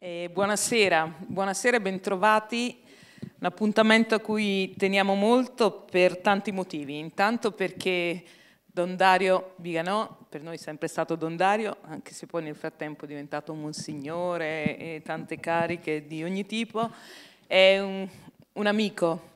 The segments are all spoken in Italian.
Eh, buonasera, buonasera e bentrovati. Un appuntamento a cui teniamo molto per tanti motivi. Intanto perché Don Dario Biganò, per noi è sempre stato Don Dario, anche se poi nel frattempo è diventato un monsignore e tante cariche di ogni tipo, è un, un amico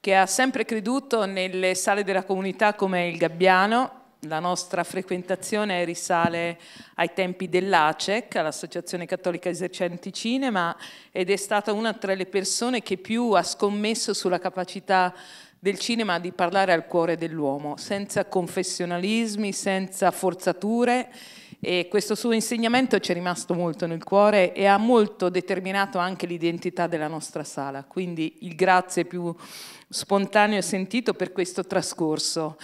che ha sempre creduto nelle sale della comunità come il Gabbiano la nostra frequentazione risale ai tempi dell'ACEC, l'Associazione Cattolica Esercenti Cinema, ed è stata una tra le persone che più ha scommesso sulla capacità del cinema di parlare al cuore dell'uomo, senza confessionalismi, senza forzature e questo suo insegnamento ci è rimasto molto nel cuore e ha molto determinato anche l'identità della nostra sala, quindi il grazie più spontaneo e sentito per questo trascorso.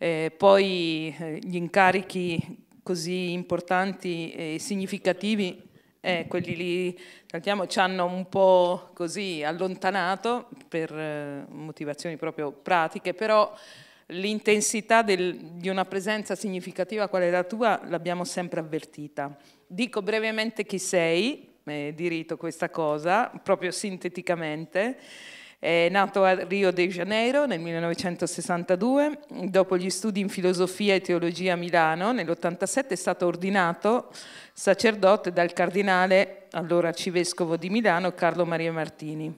Eh, poi eh, gli incarichi così importanti e significativi, eh, quelli lì saltiamo, ci hanno un po' così allontanato per eh, motivazioni proprio pratiche, però l'intensità di una presenza significativa quale la tua l'abbiamo sempre avvertita. Dico brevemente chi sei, eh, di rito questa cosa, proprio sinteticamente. È nato a Rio de Janeiro nel 1962, dopo gli studi in filosofia e teologia a Milano, nell'87 è stato ordinato sacerdote dal cardinale, allora arcivescovo di Milano, Carlo Maria Martini.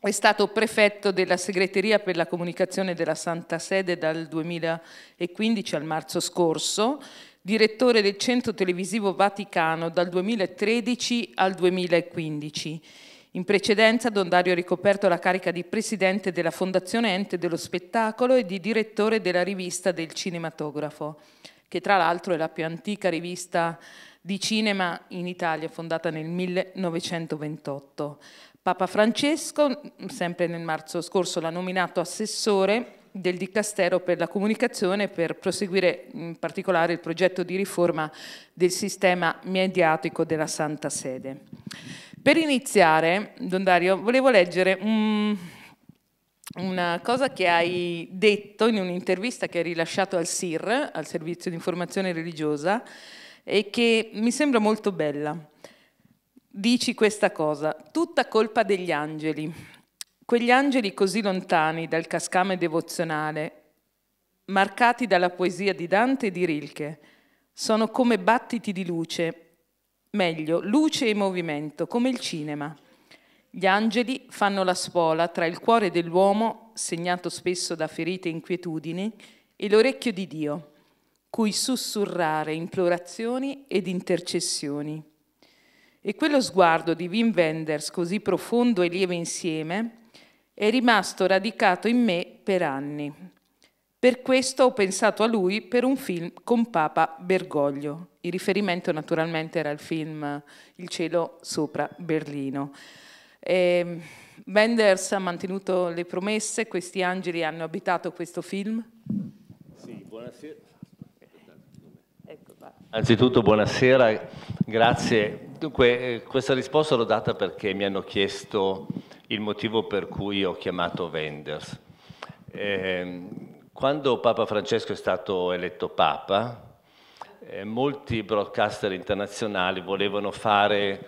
È stato prefetto della segreteria per la comunicazione della Santa Sede dal 2015 al marzo scorso, direttore del centro televisivo Vaticano dal 2013 al 2015 in precedenza Dondario ha ricoperto la carica di presidente della Fondazione Ente dello Spettacolo e di direttore della rivista del cinematografo, che tra l'altro è la più antica rivista di cinema in Italia, fondata nel 1928. Papa Francesco, sempre nel marzo scorso, l'ha nominato assessore del Dicastero per la comunicazione per proseguire in particolare il progetto di riforma del sistema mediatico della Santa Sede. Per iniziare, Don Dario, volevo leggere un, una cosa che hai detto in un'intervista che hai rilasciato al SIR, al Servizio di Informazione Religiosa, e che mi sembra molto bella. Dici questa cosa, tutta colpa degli angeli. Quegli angeli così lontani dal cascame devozionale, marcati dalla poesia di Dante e di Rilke, sono come battiti di luce meglio luce e movimento, come il cinema. Gli angeli fanno la spola tra il cuore dell'uomo, segnato spesso da ferite e inquietudini, e l'orecchio di Dio, cui sussurrare implorazioni ed intercessioni. E quello sguardo di Wim Wenders, così profondo e lieve insieme, è rimasto radicato in me per anni. Per questo ho pensato a lui per un film con Papa Bergoglio. Il riferimento naturalmente era il film Il cielo sopra Berlino. E ehm, Wenders ha mantenuto le promesse, questi angeli hanno abitato questo film. Sì, buonasera. Anzitutto buonasera, grazie. Dunque, eh, questa risposta l'ho data perché mi hanno chiesto il motivo per cui ho chiamato Wenders. Ehm, quando Papa Francesco è stato eletto Papa, eh, molti broadcaster internazionali volevano fare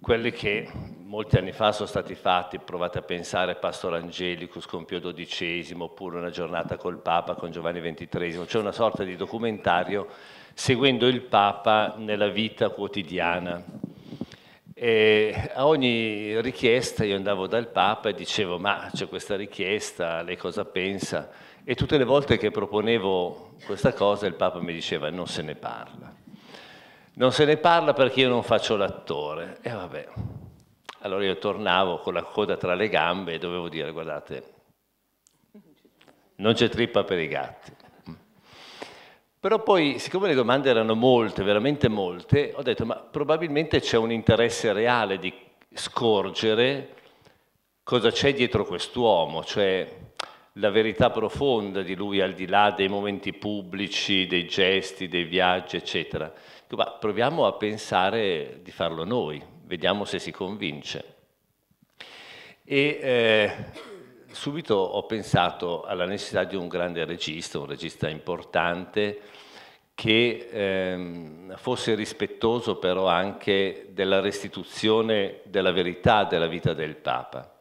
quelli che molti anni fa sono stati fatti, provate a pensare Pastor Angelicus con Pio XII, oppure una giornata col Papa con Giovanni XXIII, cioè una sorta di documentario seguendo il Papa nella vita quotidiana. E a ogni richiesta io andavo dal Papa e dicevo ma c'è questa richiesta, lei cosa pensa? E tutte le volte che proponevo questa cosa il Papa mi diceva non se ne parla. Non se ne parla perché io non faccio l'attore. E vabbè. Allora io tornavo con la coda tra le gambe e dovevo dire guardate, non c'è trippa per i gatti. Però poi, siccome le domande erano molte, veramente molte, ho detto, ma probabilmente c'è un interesse reale di scorgere cosa c'è dietro quest'uomo, cioè la verità profonda di lui al di là dei momenti pubblici, dei gesti, dei viaggi, eccetera. Ma proviamo a pensare di farlo noi, vediamo se si convince. E eh, subito ho pensato alla necessità di un grande regista, un regista importante, che ehm, fosse rispettoso però anche della restituzione della verità della vita del Papa.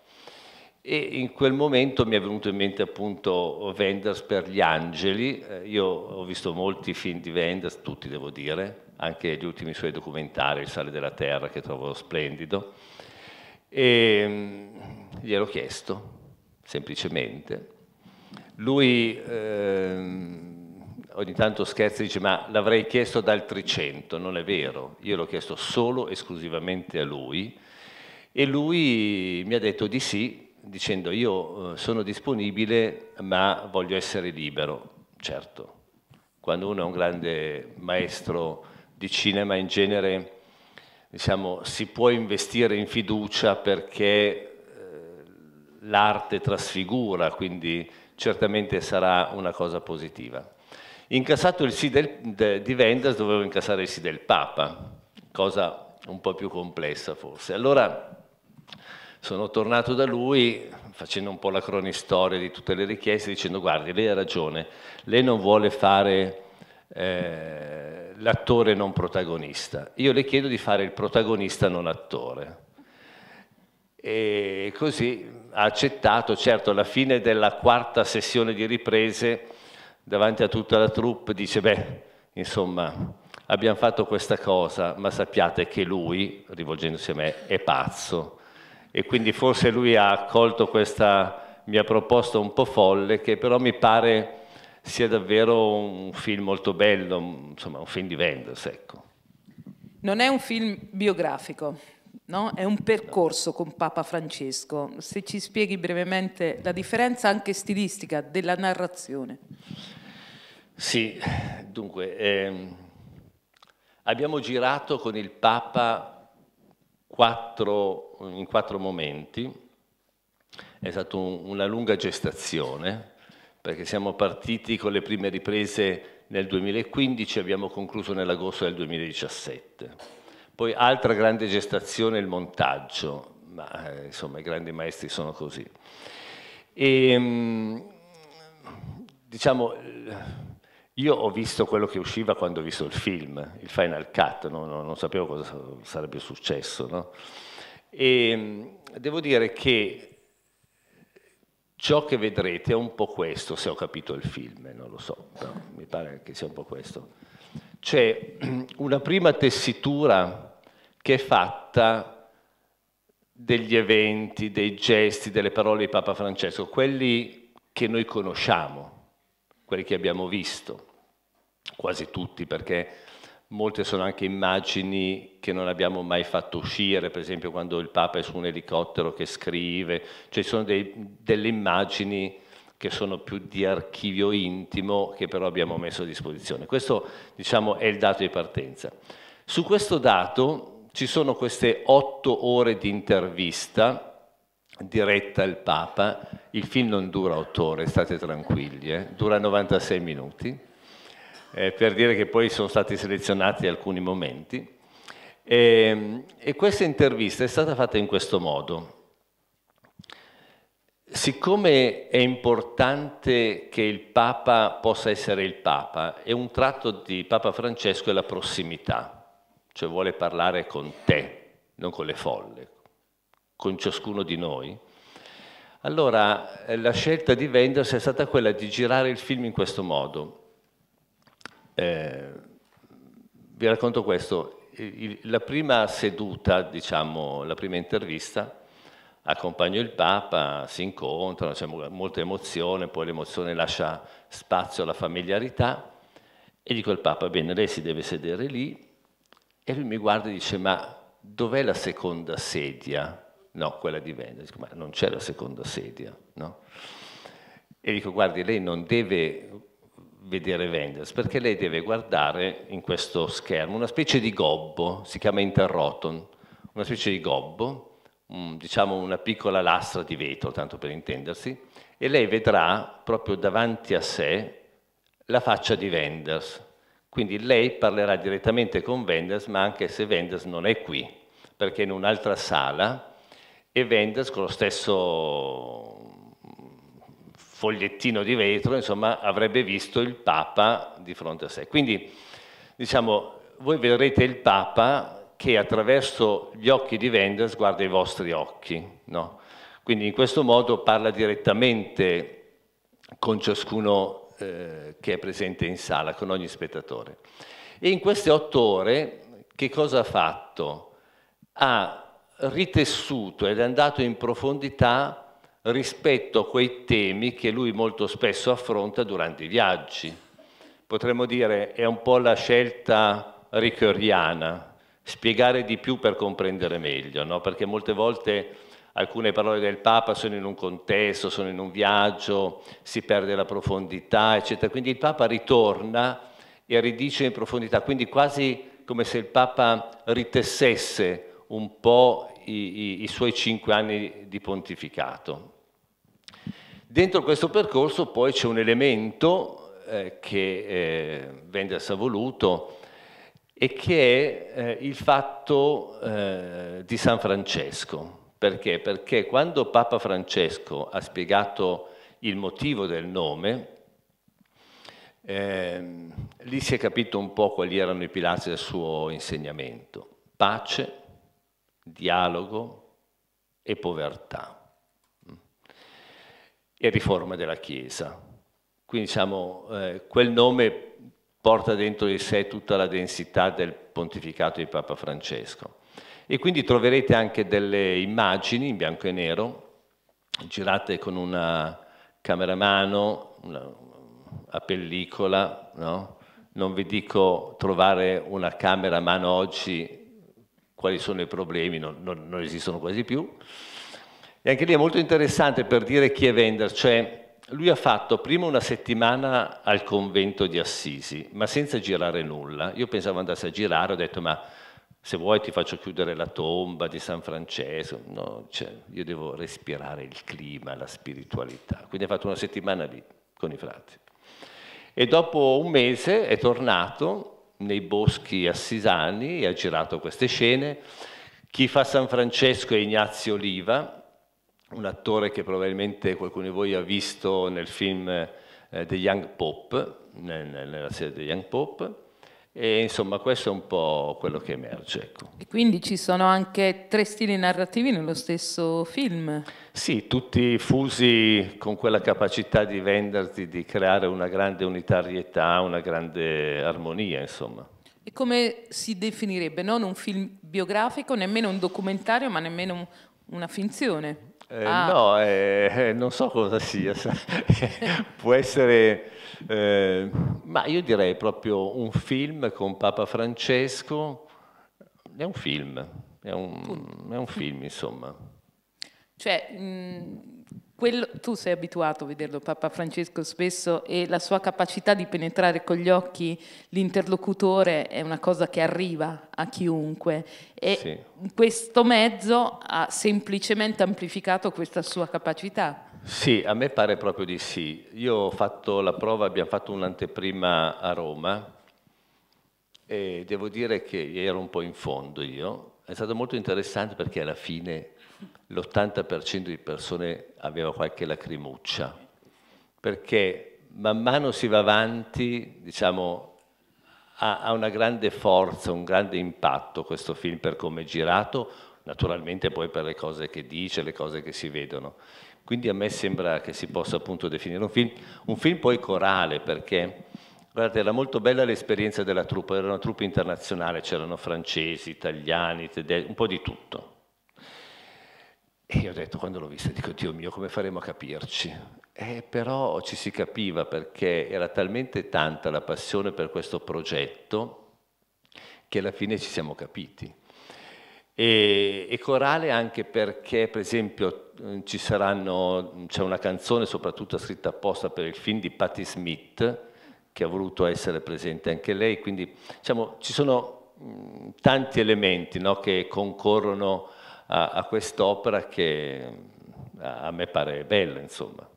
E in quel momento mi è venuto in mente appunto Wenders per gli angeli, eh, io ho visto molti film di Wenders, tutti devo dire, anche gli ultimi suoi documentari, Il sale della terra che trovo splendido, e ehm, gliel'ho chiesto semplicemente. Lui ehm, ogni tanto scherza e dice ma l'avrei chiesto ad altri cento, non è vero, io l'ho chiesto solo esclusivamente a lui e lui mi ha detto di sì dicendo io eh, sono disponibile ma voglio essere libero, certo. Quando uno è un grande maestro di cinema in genere diciamo, si può investire in fiducia perché eh, l'arte trasfigura, quindi certamente sarà una cosa positiva. Incassato il sì del, de, di Vendas dovevo incassare il sì del Papa, cosa un po' più complessa forse. Allora sono tornato da lui facendo un po' la cronistoria di tutte le richieste, dicendo guardi, lei ha ragione, lei non vuole fare eh, l'attore non protagonista, io le chiedo di fare il protagonista non attore. E così ha accettato, certo alla fine della quarta sessione di riprese, davanti a tutta la troupe, dice, beh, insomma, abbiamo fatto questa cosa, ma sappiate che lui, rivolgendosi a me, è pazzo e quindi forse lui ha accolto questa mia proposta un po' folle che però mi pare sia davvero un film molto bello, insomma un film di Wenders. Ecco. Non è un film biografico, no? è un percorso con Papa Francesco. Se ci spieghi brevemente la differenza anche stilistica della narrazione. Sì, dunque, ehm, abbiamo girato con il Papa quattro in quattro momenti, è stata un, una lunga gestazione, perché siamo partiti con le prime riprese nel 2015 e abbiamo concluso nell'agosto del 2017. Poi altra grande gestazione è il montaggio, ma eh, insomma i grandi maestri sono così. E, ehm, diciamo, io ho visto quello che usciva quando ho visto il film, il Final Cut, no? non, sapevo cosa sarebbe successo. No? E ehm, devo dire che ciò che vedrete è un po' questo, se ho capito il film, eh, non lo so, però mi pare che sia un po' questo. C'è una prima tessitura che è fatta degli eventi, dei gesti, delle parole di Papa Francesco, quelli che noi conosciamo, quelli che abbiamo visto, quasi tutti, perché Molte sono anche immagini che non abbiamo mai fatto uscire, per esempio quando il Papa è su un elicottero che scrive, cioè ci sono dei, delle immagini che sono più di archivio intimo che però abbiamo messo a disposizione. Questo diciamo, è il dato di partenza. Su questo dato ci sono queste otto ore di intervista diretta al Papa, il film non dura otto ore, state tranquilli, eh? dura 96 minuti eh, per dire che poi sono stati selezionati alcuni momenti. E, ehm, e questa intervista è stata fatta in questo modo. Siccome è importante che il Papa possa essere il Papa, e un tratto di Papa Francesco è la prossimità, cioè vuole parlare con te, non con le folle, con ciascuno di noi, allora eh, la scelta di Wenders è stata quella di girare il film in questo modo. Eh, vi racconto questo. La prima seduta, diciamo, la prima intervista, accompagno il Papa, si incontrano, c'è molta emozione, poi l'emozione lascia spazio alla familiarità e dico al Papa, bene, lei si deve sedere lì e lui mi guarda e dice, ma dov'è la seconda sedia? No, quella di Venere. Dico, ma non c'è la seconda sedia, no? E dico, guardi, lei non deve vedere Wenders, perché lei deve guardare in questo schermo una specie di gobbo, si chiama interroton, una specie di gobbo, mm, diciamo una piccola lastra di vetro, tanto per intendersi, e lei vedrà proprio davanti a sé la faccia di Wenders. Quindi lei parlerà direttamente con Wenders, ma anche se Wenders non è qui, perché è in un'altra sala e Wenders con lo stesso fogliettino di vetro, insomma, avrebbe visto il Papa di fronte a sé. Quindi, diciamo, voi vedrete il Papa che attraverso gli occhi di Wenders guarda i vostri occhi, no? Quindi in questo modo parla direttamente con ciascuno eh, che è presente in sala, con ogni spettatore. E in queste otto ore che cosa ha fatto? Ha ritessuto ed è andato in profondità rispetto a quei temi che lui molto spesso affronta durante i viaggi. Potremmo dire è un po' la scelta ricordiana, spiegare di più per comprendere meglio, no? perché molte volte alcune parole del Papa sono in un contesto, sono in un viaggio, si perde la profondità, eccetera. Quindi il Papa ritorna e ridice in profondità, quindi quasi come se il Papa ritessesse un po' i, i, i suoi cinque anni di pontificato. Dentro questo percorso poi c'è un elemento eh, che eh, Wenders ha voluto e che è eh, il fatto eh, di San Francesco. Perché? Perché quando Papa Francesco ha spiegato il motivo del nome, ehm, lì si è capito un po' quali erano i pilastri del suo insegnamento. Pace, dialogo e povertà e riforma della Chiesa. Quindi diciamo, eh, quel nome porta dentro di sé tutta la densità del pontificato di Papa Francesco. E quindi troverete anche delle immagini in bianco e nero, girate con una cameramano, una, a pellicola, no? non vi dico trovare una camera a mano oggi, quali sono i problemi, non, non, non esistono quasi più, e anche lì è molto interessante per dire chi è Wender, cioè lui ha fatto prima una settimana al convento di Assisi, ma senza girare nulla. Io pensavo andasse a girare, ho detto ma se vuoi ti faccio chiudere la tomba di San Francesco, no, cioè, io devo respirare il clima, la spiritualità. Quindi ha fatto una settimana lì con i frati. E dopo un mese è tornato nei boschi assisani e ha girato queste scene. Chi fa San Francesco è Ignazio Oliva, un attore che probabilmente qualcuno di voi ha visto nel film eh, The Young Pop, nella serie The Young Pop, e insomma questo è un po' quello che emerge. Ecco. E quindi ci sono anche tre stili narrativi nello stesso film? Sì, tutti fusi con quella capacità di venderti, di creare una grande unitarietà, una grande armonia, insomma. E come si definirebbe? Non un film biografico, nemmeno un documentario, ma nemmeno una finzione. Eh, ah. No, eh, eh, non so cosa sia, può essere, eh, ma io direi proprio un film con Papa Francesco, è un film, è un, è un film insomma. Cioè, mh mm, quello, tu sei abituato a vederlo Papa Francesco spesso e la sua capacità di penetrare con gli occhi l'interlocutore è una cosa che arriva a chiunque e sì. questo mezzo ha semplicemente amplificato questa sua capacità. Sì, a me pare proprio di sì. Io ho fatto la prova, abbiamo fatto un'anteprima a Roma e devo dire che ero un po' in fondo io. È stato molto interessante perché alla fine l'80% di persone aveva qualche lacrimuccia, perché man mano si va avanti, diciamo, ha, ha una grande forza, un grande impatto questo film per come è girato, naturalmente poi per le cose che dice, le cose che si vedono. Quindi a me sembra che si possa appunto definire un film, un film poi corale perché guardate era molto bella l'esperienza della truppa, era una truppa internazionale, c'erano francesi, italiani, tedeschi, un po' di tutto. E io ho detto, quando l'ho vista, dico, Dio mio, come faremo a capirci? Eh, però ci si capiva perché era talmente tanta la passione per questo progetto che alla fine ci siamo capiti. E, e corale anche perché, per esempio, mm, ci saranno, mm, c'è una canzone soprattutto scritta apposta per il film di Patti Smith, che ha voluto essere presente anche lei, quindi diciamo, ci sono mh, mm, tanti elementi no, che concorrono a, a quest'opera che a me pare bella, insomma.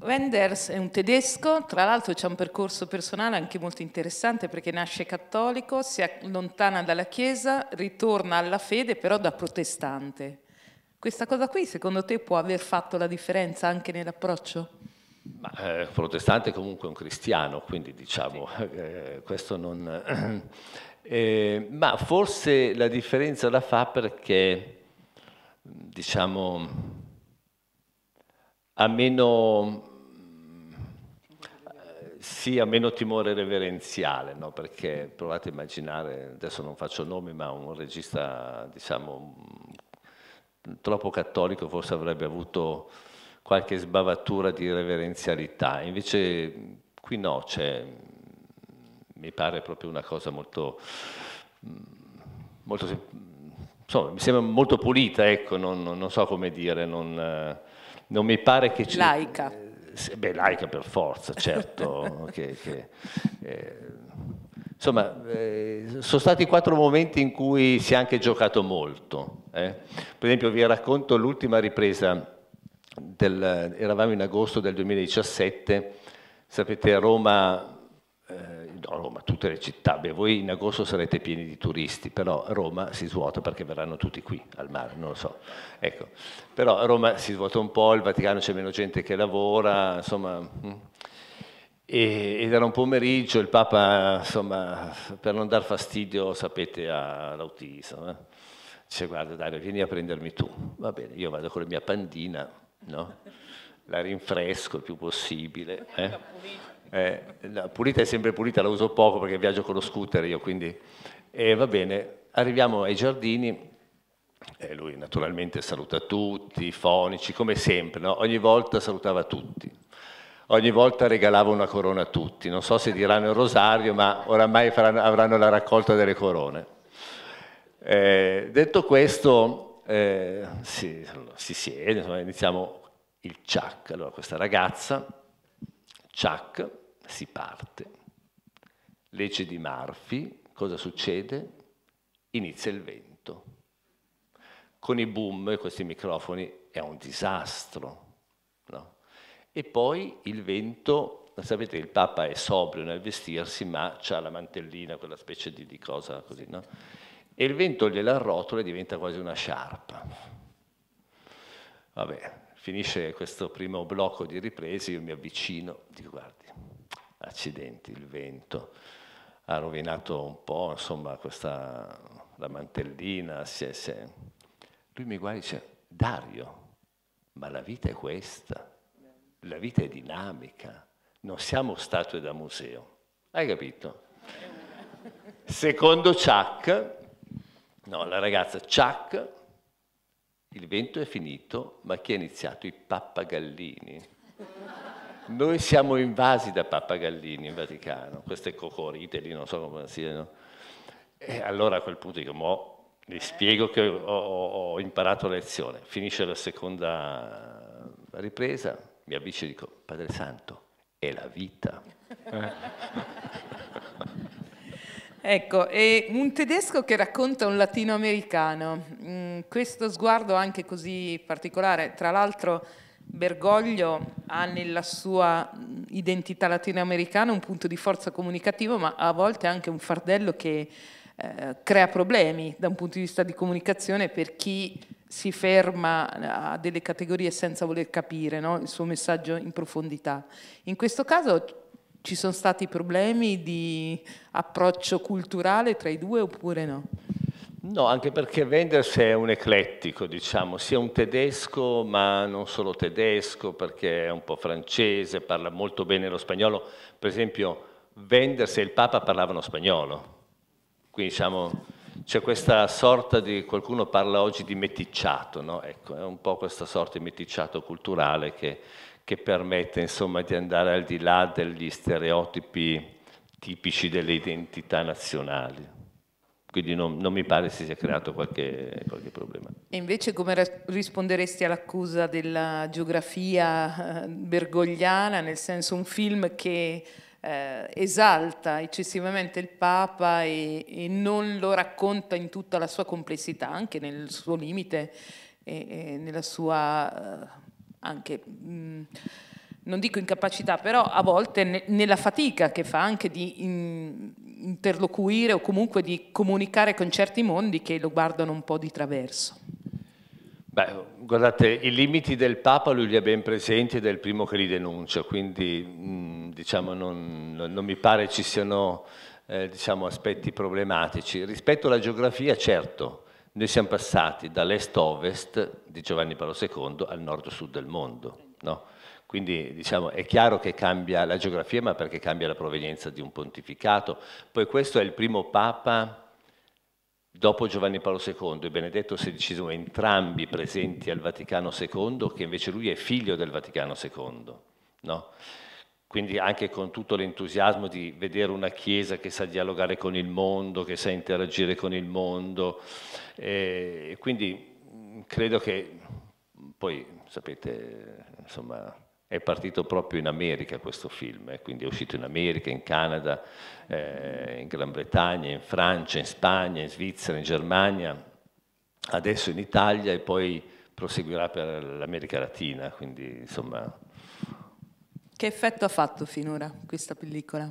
Wenders è un tedesco, tra l'altro c'è un percorso personale anche molto interessante perché nasce cattolico, si allontana dalla Chiesa, ritorna alla fede però da protestante. Questa cosa qui secondo te può aver fatto la differenza anche nell'approccio? Ma, eh, protestante comunque è un cristiano, quindi diciamo sì. eh, questo non... Eh, ma forse la differenza la fa perché, diciamo, ha meno, sì, ha meno timore reverenziale, no? perché provate a immaginare, adesso non faccio nomi, ma un regista, diciamo, troppo cattolico forse avrebbe avuto qualche sbavatura di reverenzialità, invece qui no, c'è mi pare proprio una cosa molto... Mm, molto insomma, mi sembra molto pulita, ecco, non, non so come dire, non, eh, non mi pare che ci... Laica. Eh, beh, laica per forza, certo. che, che, eh, insomma, eh, sono stati quattro momenti in cui si è anche giocato molto. Eh. Per esempio vi racconto l'ultima ripresa, del, eravamo in agosto del 2017, sapete a Roma no, Roma, tutte le città, beh, voi in agosto sarete pieni di turisti, però Roma si svuota perché verranno tutti qui al mare, non lo so. Ecco. Però Roma si svuota un po', il Vaticano c'è meno gente che lavora, insomma... Mm. E, ed era un pomeriggio, il Papa, insomma, per non dar fastidio, sapete, all'autista, eh? dice guarda Dario, vieni a prendermi tu. Va bene, io vado con la mia pandina, no? la rinfresco il più possibile. Eh? Eh, la pulita è sempre pulita, la uso poco perché viaggio con lo scooter io, quindi... E eh, va bene, arriviamo ai giardini, e eh, lui naturalmente saluta tutti, fonici, come sempre, no? ogni volta salutava tutti, ogni volta regalava una corona a tutti, non so se diranno il rosario, ma oramai faranno, avranno la raccolta delle corone. Eh, detto questo, eh, si, si, siede, insomma, iniziamo il ciak, allora questa ragazza, ciak, si parte. Legge di Marfi, cosa succede? Inizia il vento. Con i boom e questi microfoni è un disastro. No? E poi il vento, sapete il Papa è sobrio nel vestirsi, ma ha la mantellina, quella specie di, di cosa così, no? E il vento gliela arrotola e diventa quasi una sciarpa. Vabbè, finisce questo primo blocco di riprese, io mi avvicino, dico guardi, accidenti, il vento ha rovinato un po', insomma, questa, la mantellina, si è, si è. Lui mi guarda e dice, Dario, ma la vita è questa, la vita è dinamica, non siamo statue da museo. Hai capito? Secondo Chuck, no, la ragazza Chuck, il vento è finito, ma chi ha iniziato? I pappagallini. Noi siamo invasi da pappagallini in Vaticano, queste cocorite lì, non so come siano. E allora a quel punto dico, mo, vi spiego che ho, ho imparato la lezione. Finisce la seconda ripresa, mi avvicino e dico, Padre Santo, è la vita. Eh. Ecco, e un tedesco che racconta un latinoamericano, mm, questo sguardo anche così particolare, tra l'altro Bergoglio ha nella sua identità latinoamericana un punto di forza comunicativo, ma a volte anche un fardello che eh, crea problemi da un punto di vista di comunicazione per chi si ferma a delle categorie senza voler capire no? il suo messaggio in profondità. In questo caso ci sono stati problemi di approccio culturale tra i due oppure no? No, anche perché Wenders è un eclettico, diciamo, sia un tedesco, ma non solo tedesco, perché è un po' francese, parla molto bene lo spagnolo. Per esempio, Wenders e il Papa parlavano spagnolo. Quindi diciamo, c'è questa sorta di, qualcuno parla oggi di meticciato, no? ecco, è un po' questa sorta di meticciato culturale che, che permette insomma, di andare al di là degli stereotipi tipici delle identità nazionali quindi non, non, mi pare si sia creato qualche, qualche problema. E invece come risponderesti all'accusa della geografia eh, bergogliana, nel senso un film che eh, esalta eccessivamente il Papa e, e, non lo racconta in tutta la sua complessità, anche nel suo limite e, e nella sua... Eh, anche... Mh, mm, non dico incapacità, però a volte ne, nella fatica che fa anche di in, interloquire o comunque di comunicare con certi mondi che lo guardano un po' di traverso. Beh, guardate, i limiti del Papa lui li ha ben presenti ed è il primo che li denuncia, quindi mm, diciamo non, non, mi pare ci siano eh, diciamo, aspetti problematici. Rispetto alla geografia, certo, noi siamo passati dall'est-ovest di Giovanni Paolo II al nord-sud del mondo No? Quindi diciamo, è chiaro che cambia la geografia, ma perché cambia la provenienza di un pontificato. Poi questo è il primo Papa dopo Giovanni Paolo II e Benedetto XVI, entrambi presenti al Vaticano II, che invece lui è figlio del Vaticano II. No? Quindi anche con tutto l'entusiasmo di vedere una Chiesa che sa dialogare con il mondo, che sa interagire con il mondo. Eh, e quindi credo che poi sapete, insomma, è partito proprio in America questo film, eh, quindi è uscito in America, in Canada, eh, in Gran Bretagna, in Francia, in Spagna, in Svizzera, in Germania, adesso in Italia e poi proseguirà per l'America Latina, quindi insomma... Che effetto ha fatto finora questa pellicola?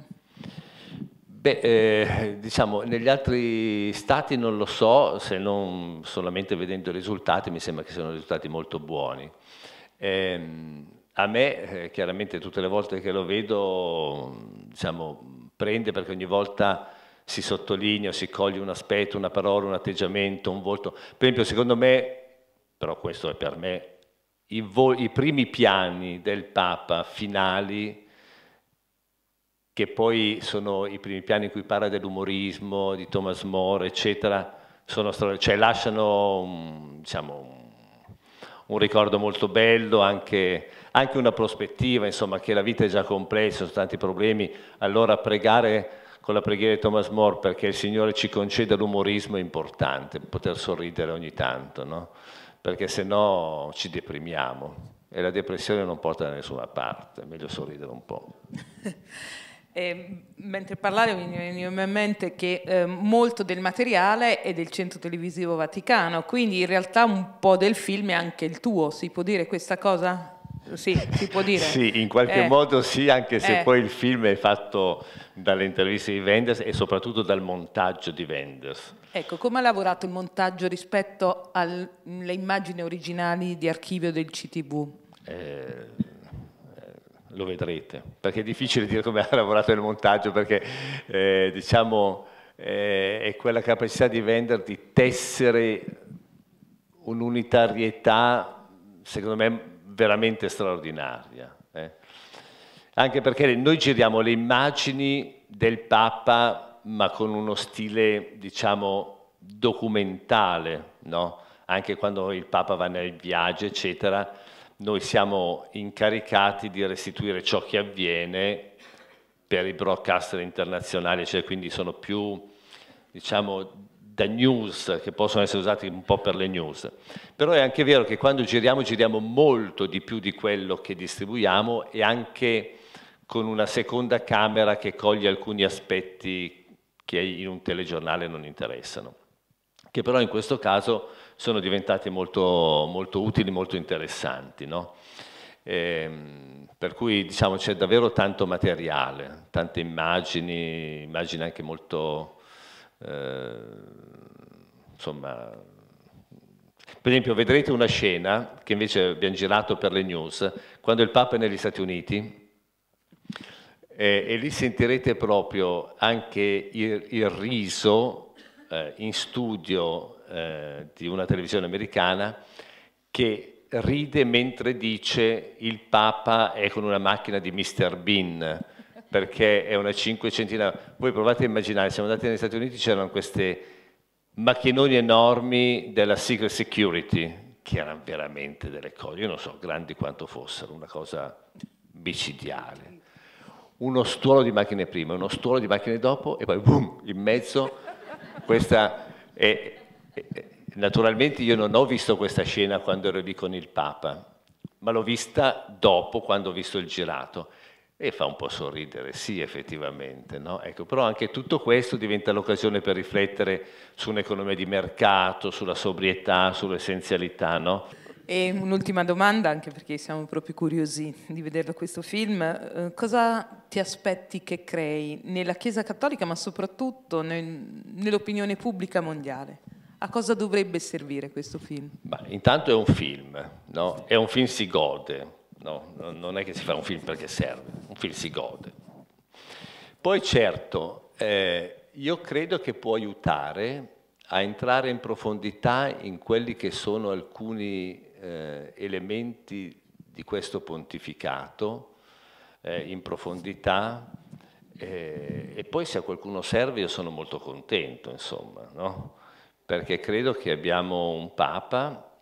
Beh, eh, diciamo, negli altri stati non lo so, se non solamente vedendo i risultati, mi sembra che siano risultati molto buoni. Eh, a me, eh, chiaramente, tutte le volte che lo vedo, diciamo, prende perché ogni volta si sottolinea, si coglie un aspetto, una parola, un atteggiamento, un volto. Per esempio, secondo me, però questo è per me, i, i primi piani del Papa finali che poi sono i primi piani in cui parla dell'umorismo, di Thomas More, eccetera, sono, cioè lasciano diciamo, un ricordo molto bello, anche, anche una prospettiva, insomma, che la vita è già complessa, sono tanti problemi, allora pregare con la preghiera di Thomas More perché il Signore ci conceda l'umorismo è importante, poter sorridere ogni tanto, no? perché se no ci deprimiamo e la depressione non porta da nessuna parte, è meglio sorridere un po'. Eh, mentre parlare mi viene in mente che eh, molto del materiale è del centro televisivo Vaticano, quindi in realtà un po' del film è anche il tuo, si può dire questa cosa? Sì, si può dire. sì, in qualche eh. modo sì, anche se eh. poi il film è fatto dalle interviste di Wenders e soprattutto dal montaggio di Wenders. Ecco, come ha lavorato il montaggio rispetto alle immagini originali di archivio del CTV? Eh, lo vedrete, perché è difficile dire come ha lavorato nel montaggio, perché eh, diciamo eh, è quella capacità di venderti, tessere un'unitarietà, secondo me, veramente straordinaria. Eh. Anche perché noi giriamo le immagini del Papa, ma con uno stile, diciamo, documentale, no? anche quando il Papa va nei viaggi, eccetera noi siamo incaricati di restituire ciò che avviene per i broadcaster internazionali, cioè quindi sono più, diciamo, da news che possono essere usati un po' per le news. Però è anche vero che quando giriamo giriamo molto di più di quello che distribuiamo e anche con una seconda camera che coglie alcuni aspetti che in un telegiornale non interessano, che però in questo caso sono diventati molto, molto utili, molto interessanti. No? E, ehm, per cui diciamo, c'è davvero tanto materiale, tante immagini, immagini anche molto... Eh, insomma, per esempio, vedrete una scena che invece abbiamo girato per le news, quando il Papa è negli Stati Uniti, eh, e lì sentirete proprio anche il, il riso eh, in studio eh, di una televisione americana che ride mentre dice il Papa è con una macchina di Mr. Bean perché è una cinquecentina. Voi provate a immaginare, siamo andati negli Stati Uniti, c'erano queste macchinoni enormi della Secret Security, che erano veramente delle cose, io non so, grandi quanto fossero, una cosa micidiale. Uno stuolo di macchine prima, uno stuolo di macchine dopo e poi boom, in mezzo questa... E, eh, eh, naturalmente io non ho visto questa scena quando ero lì con il Papa, ma l'ho vista dopo, quando ho visto il girato. E fa un po' sorridere, sì, effettivamente. No? Ecco, però anche tutto questo diventa l'occasione per riflettere su un'economia di mercato, sulla sobrietà, sull'essenzialità. No? E un'ultima domanda, anche perché siamo proprio curiosi di vederlo questo film. Eh, cosa ti aspetti che crei nella Chiesa Cattolica, ma soprattutto nell'opinione pubblica mondiale? A cosa dovrebbe servire questo film? Beh, intanto è un film, no? è un film si gode, no? non è che si fa un film perché serve, un film si gode. Poi certo, eh, io credo che può aiutare a entrare in profondità in quelli che sono alcuni eh, elementi di questo pontificato, eh, in profondità, eh, e poi se a qualcuno serve io sono molto contento, insomma. No? perché credo che abbiamo un Papa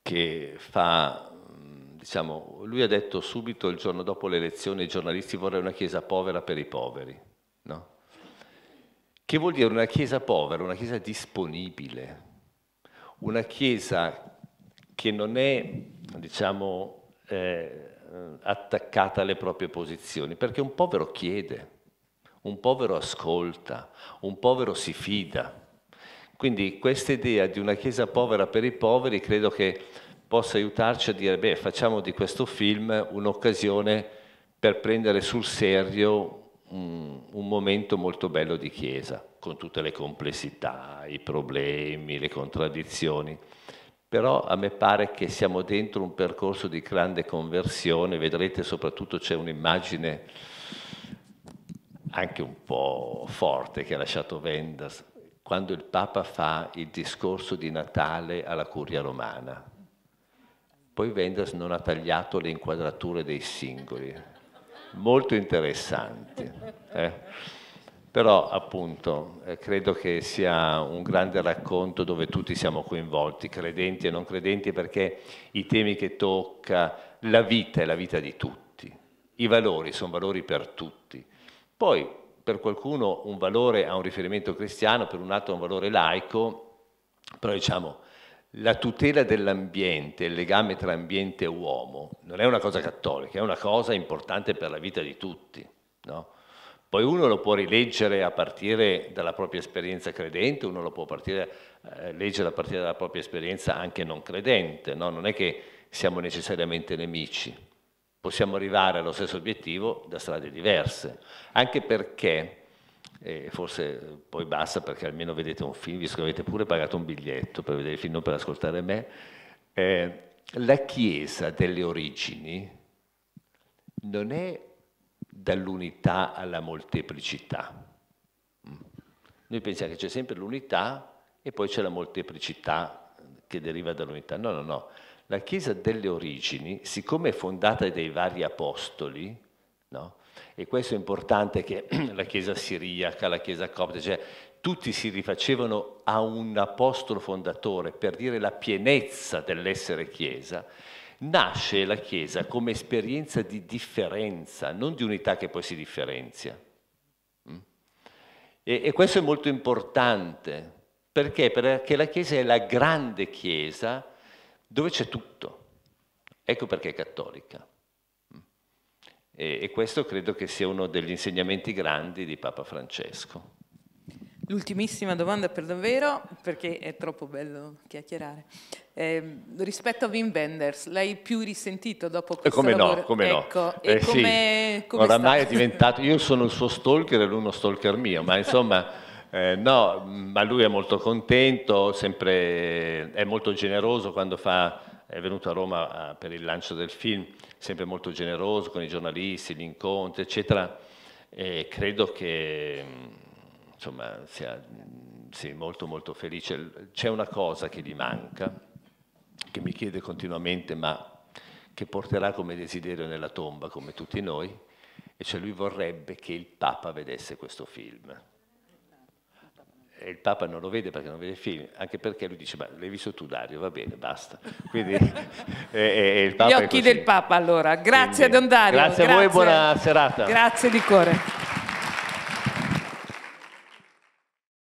che fa, mm, diciamo, lui ha detto subito il giorno dopo le elezioni ai giornalisti vorrei una chiesa povera per i poveri, no? Che vuol dire una chiesa povera, una chiesa disponibile, una chiesa che non è, diciamo, eh, attaccata alle proprie posizioni, perché un povero chiede, un povero ascolta, un povero si fida. Quindi questa idea di una chiesa povera per i poveri credo che possa aiutarci a dire, beh, facciamo di questo film un'occasione per prendere sul serio un, un momento molto bello di chiesa, con tutte le complessità, i problemi, le contraddizioni però a me pare che siamo dentro un percorso di grande conversione, vedrete soprattutto c'è un'immagine anche un po' forte che ha lasciato Wenders quando il Papa fa il discorso di Natale alla Curia Romana. Poi Wenders non ha tagliato le inquadrature dei singoli, molto interessanti. Eh? Però appunto eh, credo che sia un grande racconto dove tutti siamo coinvolti, credenti e non credenti, perché i temi che tocca, la vita è la vita di tutti, i valori sono valori per tutti. Poi per qualcuno un valore ha un riferimento cristiano, per un altro un valore laico, però diciamo la tutela dell'ambiente, il legame tra ambiente e uomo non è una cosa cattolica, è una cosa importante per la vita di tutti. No? Poi uno lo può rileggere a partire dalla propria esperienza credente, uno lo può partire, eh, leggere a partire dalla propria esperienza anche non credente, no? non è che siamo necessariamente nemici possiamo arrivare allo stesso obiettivo da strade diverse, anche perché, eh, forse poi basta perché almeno vedete un film, visto che avete pure pagato un biglietto per vedere il film, non per ascoltare me, eh, la Chiesa delle origini non è dall'unità alla molteplicità. Noi pensiamo che c'è sempre l'unità e poi c'è la molteplicità che deriva dall'unità. No, no, no la Chiesa delle origini, siccome è fondata dai vari apostoli, no? e questo è importante che la Chiesa siriaca, la Chiesa copta, cioè tutti si rifacevano a un apostolo fondatore per dire la pienezza dell'essere Chiesa, nasce la Chiesa come esperienza di differenza, non di unità che poi si differenzia. Mm? E, e questo è molto importante, perché? Perché la Chiesa è la grande Chiesa, dove c'è tutto. Ecco perché è cattolica. E, e questo credo che sia uno degli insegnamenti grandi di Papa Francesco. L'ultimissima domanda per davvero, perché è troppo bello chiacchierare. Eh, rispetto a Wim Wenders, l'hai più risentito dopo questo come lavoro? No, come ecco, no, eh, come no. Ecco, eh, sì. Oramai è diventato, io sono il suo stalker e lui uno stalker mio, ma insomma... Eh, no, ma lui è molto contento, sempre, è molto generoso quando fa, è venuto a Roma per il lancio del film, sempre molto generoso con i giornalisti, gli incontri, eccetera. E credo che insomma, sia sì, molto molto felice. C'è una cosa che gli manca, che mi chiede continuamente, ma che porterà come desiderio nella tomba, come tutti noi, e cioè lui vorrebbe che il Papa vedesse questo film e il Papa non lo vede perché non vede il film, anche perché lui dice, ma l'hai visto tu Dario, va bene, basta. Quindi, e, e Gli occhi del Papa allora, grazie Quindi, a Don Dario. Grazie, grazie a voi e buona serata. Grazie di cuore.